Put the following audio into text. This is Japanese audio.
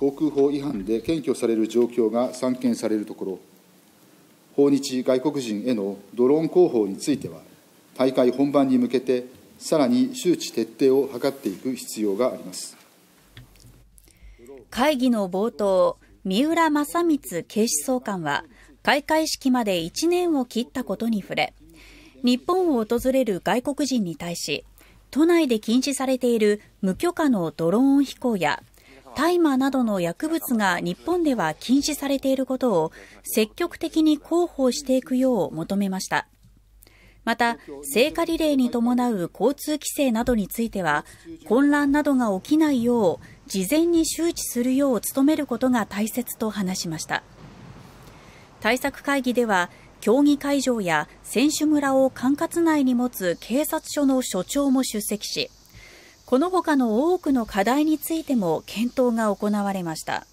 航空法違反で検挙される状況が散見されるところ、訪日外国人へのドローン広報については、大会本番に向けて、さらに周知徹底を図っていく必要があります。会議の冒頭、三浦正光警視総監は、開会式まで1年を切ったことに触れ、日本を訪れる外国人に対し、都内で禁止されている無許可のドローン飛行や大麻などの薬物が日本では禁止されていることを積極的に広報していくよう求めました。また、聖火リレーに伴う交通規制などについては、混乱などが起きないよう、事前に周知するよう努めることが大切と話しました。対策会議では、競技会場や選手村を管轄内に持つ警察署の署長も出席し、この他の多くの課題についても検討が行われました。